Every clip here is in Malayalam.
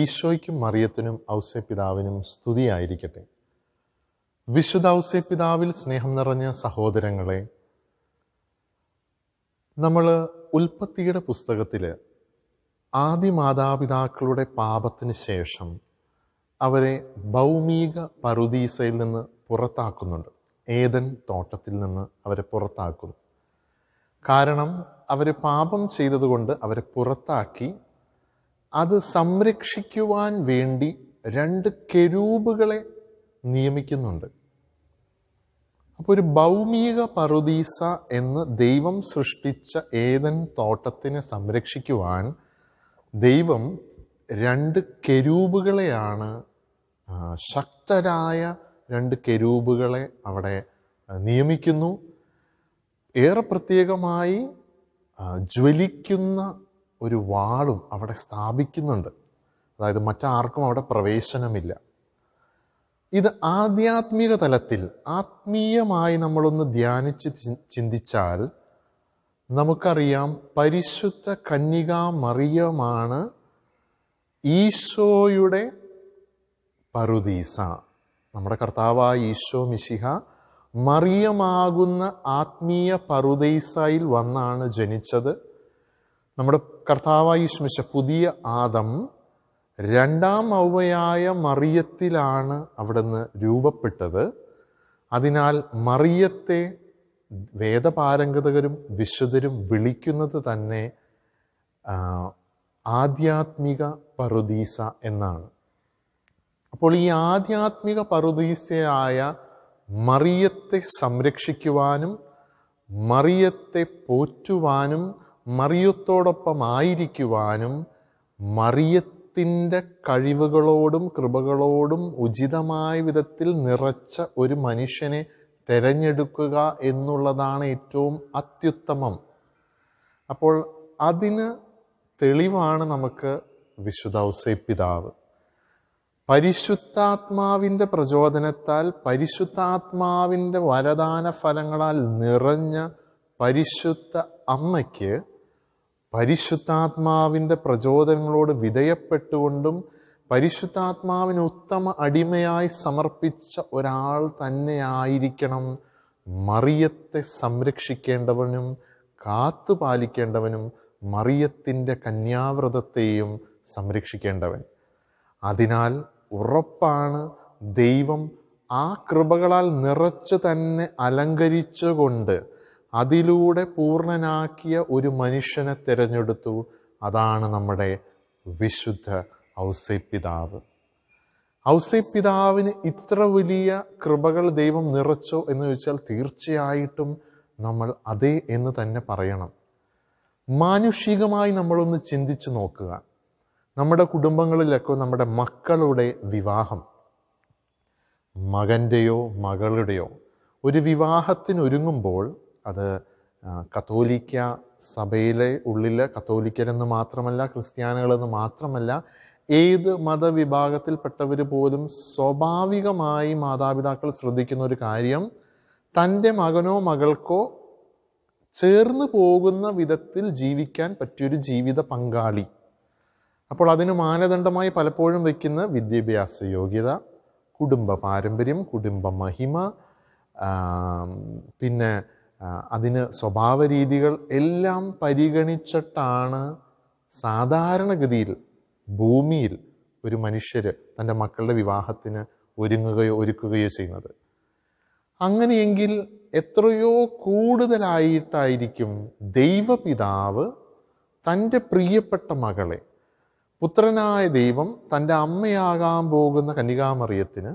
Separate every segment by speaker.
Speaker 1: ഈശോയ്ക്കും മറിയത്തിനും ഔസേ പിതാവിനും സ്തുതിയായിരിക്കട്ടെ വിശുദ്ധ ഔസേ പിതാവിൽ സ്നേഹം നിറഞ്ഞ സഹോദരങ്ങളെ നമ്മൾ ഉൽപ്പത്തിയുടെ പുസ്തകത്തിൽ ആദ്യ മാതാപിതാക്കളുടെ പാപത്തിന് ശേഷം അവരെ ഭൗമിക പറുദീസയിൽ നിന്ന് പുറത്താക്കുന്നുണ്ട് ഏതൻ തോട്ടത്തിൽ നിന്ന് അവരെ പുറത്താക്കുന്നു കാരണം അവർ പാപം ചെയ്തതുകൊണ്ട് അവരെ പുറത്താക്കി അത് സംരക്ഷിക്കുവാൻ വേണ്ടി രണ്ട് കെരൂപുകളെ നിയമിക്കുന്നുണ്ട് അപ്പോൾ ഒരു ഭൗമിക പറുദീസ എന്ന് ദൈവം സൃഷ്ടിച്ച ഏതൻ തോട്ടത്തിനെ സംരക്ഷിക്കുവാൻ ദൈവം രണ്ട് കെരൂപുകളെയാണ് ശക്തരായ രണ്ട് കെരൂപുകളെ അവിടെ നിയമിക്കുന്നു ഏറെ പ്രത്യേകമായി ജ്വലിക്കുന്ന ഒരു വാളും അവിടെ സ്ഥാപിക്കുന്നുണ്ട് അതായത് മറ്റാർക്കും അവിടെ പ്രവേശനമില്ല ഇത് ആധ്യാത്മിക തലത്തിൽ ആത്മീയമായി നമ്മളൊന്ന് ധ്യാനിച്ച് ചിന്തിച്ചാൽ നമുക്കറിയാം പരിശുദ്ധ കന്യക മറിയമാണ് ഈശോയുടെ പറുദീസ നമ്മുടെ കർത്താവായ ഈശോ മിശിഹ മറിയമാകുന്ന ആത്മീയ പറുദീസയിൽ വന്നാണ് ജനിച്ചത് നമ്മുടെ കർത്താവായി ശ്രമിച്ച പുതിയ ആദം രണ്ടാം അവയായ മറിയത്തിലാണ് അവിടുന്ന് രൂപപ്പെട്ടത് അതിനാൽ മറിയത്തെ വേദപാരംഗതകരും വിശുദ്ധരും വിളിക്കുന്നത് തന്നെ ആധ്യാത്മിക പറുദീസ എന്നാണ് അപ്പോൾ ഈ ആധ്യാത്മിക പറുദീസയായ മറിയത്തെ സംരക്ഷിക്കുവാനും മറിയത്തെ പോറ്റുവാനും മറിയത്തോടൊപ്പമായിരിക്കുവാനും മറിയത്തിൻ്റെ കഴിവുകളോടും കൃപകളോടും ഉചിതമായ വിധത്തിൽ നിറച്ച ഒരു മനുഷ്യനെ തിരഞ്ഞെടുക്കുക എന്നുള്ളതാണ് ഏറ്റവും അത്യുത്തമം അപ്പോൾ അതിന് തെളിവാണ് നമുക്ക് വിശുദ്ധ ഔസേപ്പിതാവ് പരിശുദ്ധാത്മാവിൻ്റെ പ്രചോദനത്താൽ പരിശുദ്ധാത്മാവിൻ്റെ വരദാന ഫലങ്ങളാൽ നിറഞ്ഞ പരിശുദ്ധ അമ്മയ്ക്ക് പരിശുദ്ധാത്മാവിൻ്റെ പ്രചോദനങ്ങളോട് വിധേയപ്പെട്ടുകൊണ്ടും പരിശുദ്ധാത്മാവിന് ഉത്തമ അടിമയായി സമർപ്പിച്ച ഒരാൾ തന്നെയായിരിക്കണം മറിയത്തെ സംരക്ഷിക്കേണ്ടവനും കാത്തുപാലിക്കേണ്ടവനും മറിയത്തിൻ്റെ കന്യാവ്രതത്തെയും സംരക്ഷിക്കേണ്ടവൻ അതിനാൽ ഉറപ്പാണ് ദൈവം ആ കൃപകളാൽ നിറച്ച് തന്നെ അലങ്കരിച്ചുകൊണ്ട് അതിലൂടെ പൂർണ്ണനാക്കിയ ഒരു മനുഷ്യനെ തിരഞ്ഞെടുത്തു അതാണ് നമ്മുടെ വിശുദ്ധ ഔസൈപ്പിതാവ് ഔസൈപ്പിതാവിന് ഇത്ര വലിയ കൃപകൾ ദൈവം നിറച്ചോ എന്ന് ചോദിച്ചാൽ തീർച്ചയായിട്ടും നമ്മൾ അതേ എന്ന് തന്നെ പറയണം മാനുഷികമായി നമ്മളൊന്ന് ചിന്തിച്ചു നോക്കുക നമ്മുടെ കുടുംബങ്ങളിലൊക്കെ നമ്മുടെ മക്കളുടെ വിവാഹം മകൻ്റെയോ മകളുടെയോ ഒരു വിവാഹത്തിനൊരുങ്ങുമ്പോൾ അത് കത്തോലിക്ക സഭയിലെ ഉള്ളിലെ കത്തോലിക്കരെന്ന് മാത്രമല്ല ക്രിസ്ത്യാനികളെന്ന് മാത്രമല്ല ഏത് മതവിഭാഗത്തിൽപ്പെട്ടവർ പോലും സ്വാഭാവികമായി മാതാപിതാക്കൾ ശ്രദ്ധിക്കുന്ന ഒരു കാര്യം തൻ്റെ മകനോ മകൾക്കോ ചേർന്ന് പോകുന്ന വിധത്തിൽ ജീവിക്കാൻ പറ്റിയൊരു ജീവിത പങ്കാളി അപ്പോൾ അതിന് മാനദണ്ഡമായി പലപ്പോഴും വയ്ക്കുന്ന വിദ്യാഭ്യാസ യോഗ്യത കുടുംബ പാരമ്പര്യം കുടുംബ മഹിമ പിന്നെ അതിന് സ്വഭാവ രീതികൾ എല്ലാം പരിഗണിച്ചിട്ടാണ് സാധാരണഗതിയിൽ ഭൂമിയിൽ ഒരു മനുഷ്യർ തൻ്റെ മക്കളുടെ വിവാഹത്തിന് ഒരുങ്ങുകയോ ഒരുക്കുകയോ ചെയ്യുന്നത് അങ്ങനെയെങ്കിൽ എത്രയോ കൂടുതലായിട്ടായിരിക്കും ദൈവപിതാവ് തൻ്റെ പ്രിയപ്പെട്ട മകളെ പുത്രനായ ദൈവം തൻ്റെ അമ്മയാകാൻ പോകുന്ന കന്യകാമറിയത്തിന്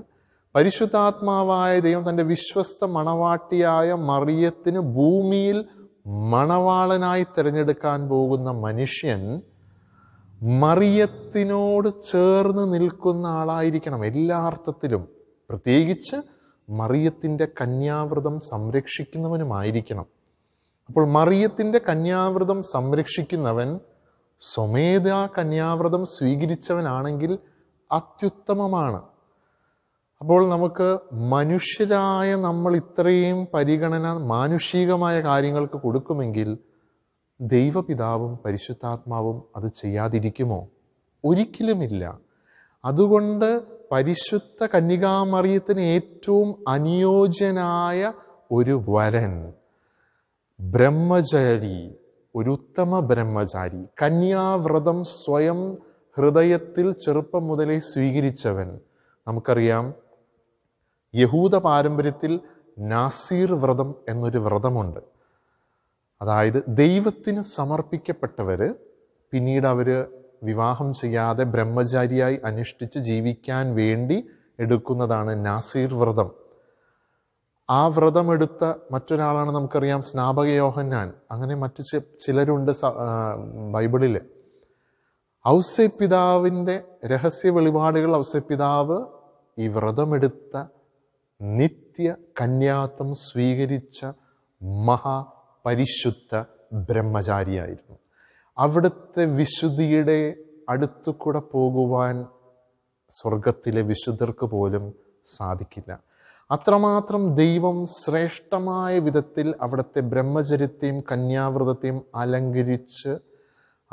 Speaker 1: പരിശുദ്ധാത്മാവായ ദൈവം തൻ്റെ വിശ്വസ്ത മണവാട്ടിയായ മറിയത്തിന് ഭൂമിയിൽ മണവാളനായി തിരഞ്ഞെടുക്കാൻ പോകുന്ന മനുഷ്യൻ മറിയത്തിനോട് ചേർന്ന് നിൽക്കുന്ന ആളായിരിക്കണം എല്ലാ അർത്ഥത്തിലും പ്രത്യേകിച്ച് മറിയത്തിൻ്റെ കന്യാവ്രതം സംരക്ഷിക്കുന്നവനുമായിരിക്കണം അപ്പോൾ മറിയത്തിൻ്റെ കന്യാവ്രതം സംരക്ഷിക്കുന്നവൻ സ്വമേധ കന്യാവ്രതം സ്വീകരിച്ചവനാണെങ്കിൽ അത്യുത്തമമാണ് അപ്പോൾ നമുക്ക് മനുഷ്യരായ നമ്മൾ ഇത്രയും പരിഗണന മാനുഷികമായ കാര്യങ്ങൾക്ക് കൊടുക്കുമെങ്കിൽ ദൈവപിതാവും പരിശുദ്ധാത്മാവും അത് ചെയ്യാതിരിക്കുമോ ഒരിക്കലുമില്ല അതുകൊണ്ട് പരിശുദ്ധ കന്യകാമറിയത്തിന് ഏറ്റവും അനുയോജ്യനായ ഒരു വരൻ ബ്രഹ്മചാരി ഒരു ഉത്തമ ബ്രഹ്മചാരി കന്യാവ്രതം സ്വയം ഹൃദയത്തിൽ ചെറുപ്പം മുതലേ സ്വീകരിച്ചവൻ നമുക്കറിയാം യഹൂദ പാരമ്പര്യത്തിൽ നാസീർ വ്രതം എന്നൊരു വ്രതമുണ്ട് അതായത് ദൈവത്തിന് സമർപ്പിക്കപ്പെട്ടവർ പിന്നീട് അവർ വിവാഹം ചെയ്യാതെ ബ്രഹ്മചാരിയായി അനുഷ്ഠിച്ച് ജീവിക്കാൻ വേണ്ടി എടുക്കുന്നതാണ് നാസീർ വ്രതം ആ വ്രതമെടുത്ത മറ്റൊരാളാണ് നമുക്കറിയാം സ്നാപക യോഹന്നാൻ അങ്ങനെ മറ്റു ചിലരുണ്ട് ബൈബിളിൽ ഔസ്യ പിതാവിൻ്റെ രഹസ്യ വെളിപാടുകൾ ഔസ്യ പിതാവ് ഈ വ്രതമെടുത്ത നിത്യ കന്യാത്വം സ്വീകരിച്ച മഹാപരിശുദ്ധ ബ്രഹ്മചാരിയായിരുന്നു അവിടുത്തെ വിശുദ്ധിയുടെ അടുത്തുകൂടെ പോകുവാൻ സ്വർഗത്തിലെ വിശുദ്ധർക്ക് പോലും സാധിക്കില്ല അത്രമാത്രം ദൈവം ശ്രേഷ്ഠമായ വിധത്തിൽ അവിടുത്തെ ബ്രഹ്മചര്യത്തെയും കന്യാവ്രതത്തെയും അലങ്കരിച്ച്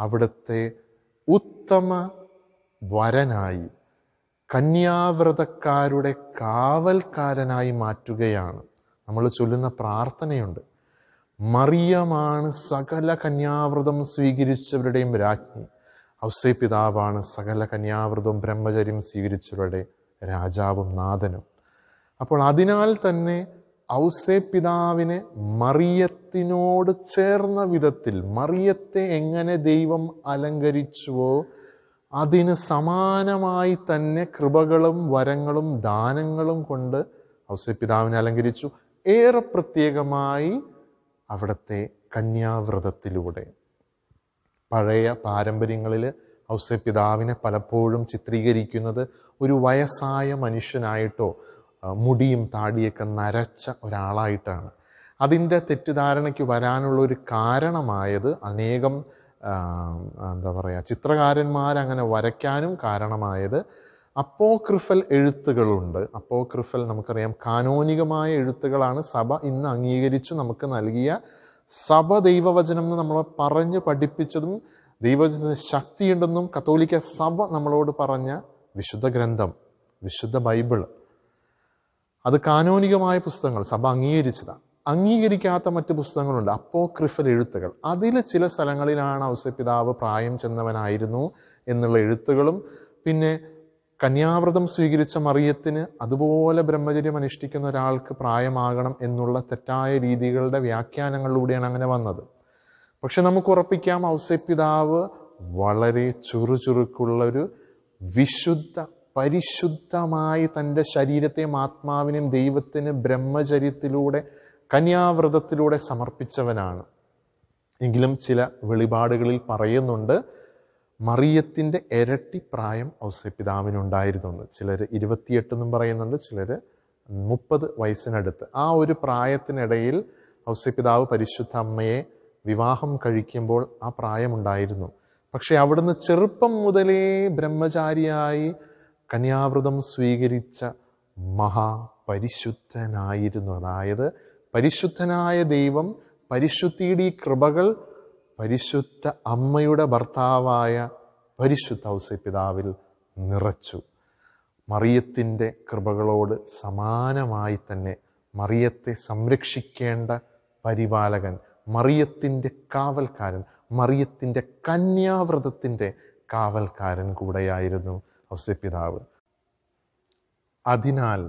Speaker 1: അവിടുത്തെ ഉത്തമ വരനായി കന്യാവ്രതക്കാരുടെ കാവൽക്കാരനായി മാറ്റുകയാണ് നമ്മൾ ചൊല്ലുന്ന പ്രാർത്ഥനയുണ്ട് മറിയമാണ് സകല കന്യാവ്രതം സ്വീകരിച്ചവരുടെയും രാജ്ഞി ഔസൈ പിതാവാണ് സകല കന്യാവ്രതവും ബ്രഹ്മചര്യം സ്വീകരിച്ചവരുടെ രാജാവും നാഥനും അപ്പോൾ അതിനാൽ തന്നെ ഔസൈ പിതാവിനെ മറിയത്തിനോട് ചേർന്ന വിധത്തിൽ മറിയത്തെ എങ്ങനെ ദൈവം അലങ്കരിച്ചുവോ അതിന് സമാനമായി തന്നെ കൃപകളും വരങ്ങളും ദാനങ്ങളും കൊണ്ട് ഔസ്യപിതാവിനെ അലങ്കരിച്ചു ഏറെ പ്രത്യേകമായി അവിടുത്തെ കന്യാവ്രതത്തിലൂടെ പഴയ പാരമ്പര്യങ്ങളിൽ ഔസ്യപിതാവിനെ പലപ്പോഴും ചിത്രീകരിക്കുന്നത് ഒരു വയസ്സായ മനുഷ്യനായിട്ടോ മുടിയും താടിയൊക്കെ നരച്ച ഒരാളായിട്ടാണ് അതിൻ്റെ തെറ്റിദ്ധാരണയ്ക്ക് വരാനുള്ള ഒരു കാരണമായത് അനേകം എന്താ പറയുക ചിത്രകാരന്മാരങ്ങനെ വരയ്ക്കാനും കാരണമായത് അപ്പോക്രിഫൽ എഴുത്തുകളുണ്ട് അപ്പോക്രിഫൽ നമുക്കറിയാം കാനോനികമായ എഴുത്തുകളാണ് സഭ ഇന്ന് അംഗീകരിച്ചു നമുക്ക് നൽകിയ സഭ ദൈവവചനം എന്ന് നമ്മൾ പറഞ്ഞ് പഠിപ്പിച്ചതും ദൈവവചനത്തിന് ശക്തിയുണ്ടെന്നും കത്തോലിക്ക സഭ നമ്മളോട് പറഞ്ഞ വിശുദ്ധ ഗ്രന്ഥം വിശുദ്ധ ബൈബിൾ അത് കാനോനികമായ പുസ്തകങ്ങൾ സഭ അംഗീകരിച്ചതാണ് അംഗീകരിക്കാത്ത മറ്റ് പുസ്തകങ്ങളുണ്ട് അപ്പോക്രിഫൽ എഴുത്തുകൾ അതിൽ ചില സ്ഥലങ്ങളിലാണ് ഔസപിതാവ് പ്രായം ചെന്നവനായിരുന്നു എന്നുള്ള എഴുത്തുകളും പിന്നെ കന്യാവ്രതം സ്വീകരിച്ച മറിയത്തിന് അതുപോലെ ബ്രഹ്മചര്യം അനുഷ്ഠിക്കുന്ന ഒരാൾക്ക് പ്രായമാകണം എന്നുള്ള തെറ്റായ രീതികളുടെ വ്യാഖ്യാനങ്ങളിലൂടെയാണ് അങ്ങനെ വന്നത് പക്ഷെ നമുക്ക് ഉറപ്പിക്കാം ഔസപിതാവ് വളരെ ചുറുചുറുക്കുള്ളൊരു വിശുദ്ധ പരിശുദ്ധമായി തൻ്റെ ശരീരത്തെയും ആത്മാവിനെയും ദൈവത്തിന് ബ്രഹ്മചര്യത്തിലൂടെ കന്യാവ്രതത്തിലൂടെ സമർപ്പിച്ചവനാണ് എങ്കിലും ചില വെളിപാടുകളിൽ പറയുന്നുണ്ട് മറിയത്തിൻ്റെ ഇരട്ടി പ്രായം ഔസപിതാവിനുണ്ടായിരുന്നെന്ന് ചിലർ ഇരുപത്തിയെട്ടെന്നും എന്നും പറയുന്നുണ്ട് ചിലർ മുപ്പത് വയസ്സിനടുത്ത് ആ ഒരു പ്രായത്തിനിടയിൽ ഔസപിതാവ് പരിശുദ്ധ അമ്മയെ വിവാഹം കഴിക്കുമ്പോൾ ആ പ്രായമുണ്ടായിരുന്നു പക്ഷേ അവിടുന്ന് ചെറുപ്പം മുതലേ ബ്രഹ്മചാരിയായി കന്യാവ്രതം സ്വീകരിച്ച മഹാപരിശുദ്ധനായിരുന്നു അതായത് പരിശുദ്ധനായ ദൈവം പരിശുദ്ധിയുടെ ഈ കൃപകൾ പരിശുദ്ധ അമ്മയുടെ ഭർത്താവായ പരിശുദ്ധ ഔസ്യപിതാവിൽ നിറച്ചു മറിയത്തിൻ്റെ കൃപകളോട് സമാനമായി തന്നെ മറിയത്തെ സംരക്ഷിക്കേണ്ട പരിപാലകൻ മറിയത്തിൻ്റെ കാവൽക്കാരൻ മറിയത്തിൻ്റെ കന്യാവ്രതത്തിൻ്റെ കാവൽക്കാരൻ കൂടെയായിരുന്നു ഔസ്യപിതാവ് അതിനാൽ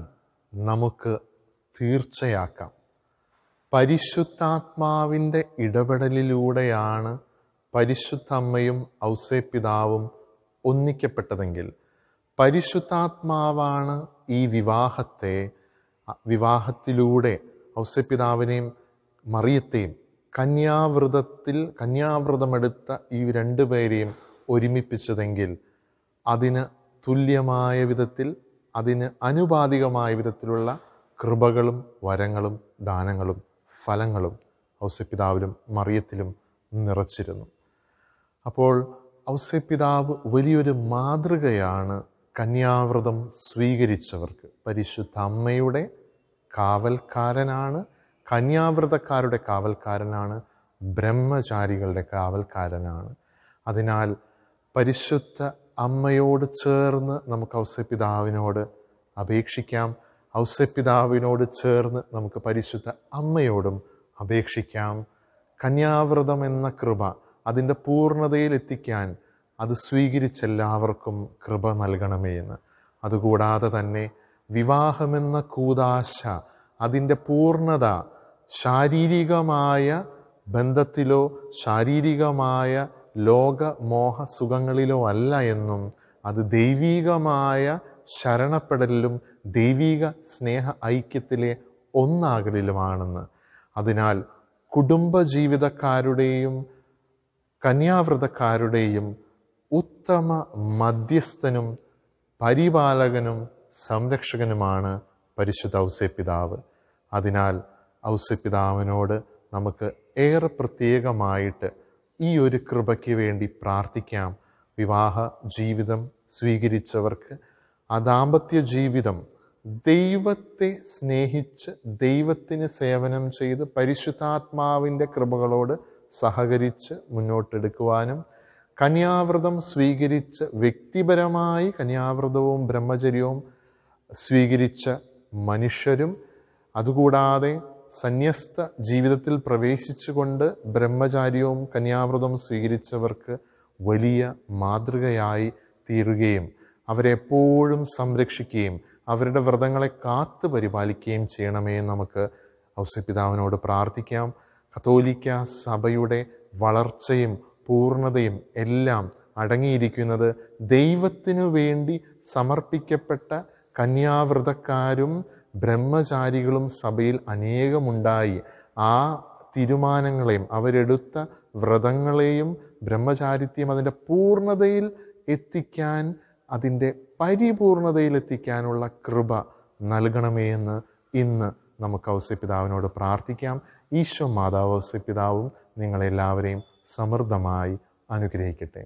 Speaker 1: നമുക്ക് തീർച്ചയാക്കാം പരിശുദ്ധാത്മാവിൻ്റെ ഇടപെടലിലൂടെയാണ് പരിശുദ്ധ അമ്മയും ഔസേപിതാവും ഒന്നിക്കപ്പെട്ടതെങ്കിൽ പരിശുദ്ധാത്മാവാണ് ഈ വിവാഹത്തെ വിവാഹത്തിലൂടെ ഔസേപിതാവിനെയും മറിയത്തെയും കന്യാവ്രതത്തിൽ കന്യാവ്രതമെടുത്ത ഈ രണ്ടുപേരെയും ഒരുമിപ്പിച്ചതെങ്കിൽ അതിന് തുല്യമായ വിധത്തിൽ അതിന് അനുപാതികമായ വിധത്തിലുള്ള കൃപകളും വരങ്ങളും ദാനങ്ങളും ഫലങ്ങളും ഔസ്യപിതാവിലും മറിയത്തിലും നിറച്ചിരുന്നു അപ്പോൾ ഔസ്യപിതാവ് വലിയൊരു മാതൃകയാണ് കന്യാവ്രതം സ്വീകരിച്ചവർക്ക് പരിശുദ്ധ അമ്മയുടെ കാവൽക്കാരനാണ് കന്യാവ്രതക്കാരുടെ കാവൽക്കാരനാണ് ബ്രഹ്മചാരികളുടെ കാവൽക്കാരനാണ് അതിനാൽ പരിശുദ്ധ അമ്മയോട് ചേർന്ന് നമുക്ക് ഔസ്യപിതാവിനോട് അപേക്ഷിക്കാം ഔസപിതാവിനോട് ചേർന്ന് നമുക്ക് പരിശുദ്ധ അമ്മയോടും അപേക്ഷിക്കാം കന്യാവ്രതം എന്ന കൃപ അതിൻ്റെ പൂർണ്ണതയിൽ എത്തിക്കാൻ അത് സ്വീകരിച്ചെല്ലാവർക്കും കൃപ നൽകണമേ എന്ന് അതുകൂടാതെ തന്നെ വിവാഹമെന്ന കൂതാശ അതിൻ്റെ പൂർണ്ണത ശാരീരികമായ ബന്ധത്തിലോ ശാരീരികമായ ലോക മോഹ സുഖങ്ങളിലോ അല്ല എന്നും അത് ദൈവീകമായ ശരണപ്പെടലിലും ദൈവീക സ്നേഹ ഐക്യത്തിലെ ഒന്നാകലിലുമാണെന്ന് അതിനാൽ കുടുംബജീവിതക്കാരുടെയും കന്യാവ്രതക്കാരുടെയും ഉത്തമ മധ്യസ്ഥനും പരിപാലകനും സംരക്ഷകനുമാണ് പരിശുദ്ധ ഔസ്യപിതാവ് അതിനാൽ ഔസ്യപിതാവിനോട് നമുക്ക് ഏറെ പ്രത്യേകമായിട്ട് ഈ ഒരു കൃപയ്ക്ക് വേണ്ടി പ്രാർത്ഥിക്കാം വിവാഹ ജീവിതം സ്വീകരിച്ചവർക്ക് ആ ദാമ്പത്യ ജീവിതം ദൈവത്തെ സ്നേഹിച്ച് ദൈവത്തിന് സേവനം ചെയ്ത് പരിശുദ്ധാത്മാവിൻ്റെ കൃപകളോട് സഹകരിച്ച് മുന്നോട്ടെടുക്കുവാനും കന്യാവ്രതം സ്വീകരിച്ച് വ്യക്തിപരമായി കന്യാവ്രതവും ബ്രഹ്മചര്യവും സ്വീകരിച്ച മനുഷ്യരും അതുകൂടാതെ സന്യസ്ത ജീവിതത്തിൽ പ്രവേശിച്ചുകൊണ്ട് ബ്രഹ്മചാര്യവും കന്യാവ്രതവും സ്വീകരിച്ചവർക്ക് വലിയ മാതൃകയായി തീരുകയും അവരെപ്പോഴും സംരക്ഷിക്കുകയും അവരുടെ വ്രതങ്ങളെ കാത്ത് പരിപാലിക്കുകയും ചെയ്യണമേ നമുക്ക് ഔസപിതാവിനോട് പ്രാർത്ഥിക്കാം കത്തോലിക്ക സഭയുടെ വളർച്ചയും പൂർണ്ണതയും എല്ലാം അടങ്ങിയിരിക്കുന്നത് ദൈവത്തിനു വേണ്ടി സമർപ്പിക്കപ്പെട്ട കന്യാവ്രതക്കാരും ബ്രഹ്മചാരികളും സഭയിൽ അനേകമുണ്ടായി ആ തീരുമാനങ്ങളെയും അവരെടുത്ത വ്രതങ്ങളെയും ബ്രഹ്മചാരിത്യം അതിൻ്റെ പൂർണ്ണതയിൽ എത്തിക്കാൻ അതിൻ്റെ പരിപൂർണതയിലെത്തിക്കാനുള്ള കൃപ നൽകണമേ എന്ന് ഇന്ന് നമുക്ക് ഔസ്യപിതാവിനോട് പ്രാർത്ഥിക്കാം ഈശോ മാതാവ് ഔസ്യപിതാവും നിങ്ങളെല്ലാവരെയും സമൃദ്ധമായി അനുഗ്രഹിക്കട്ടെ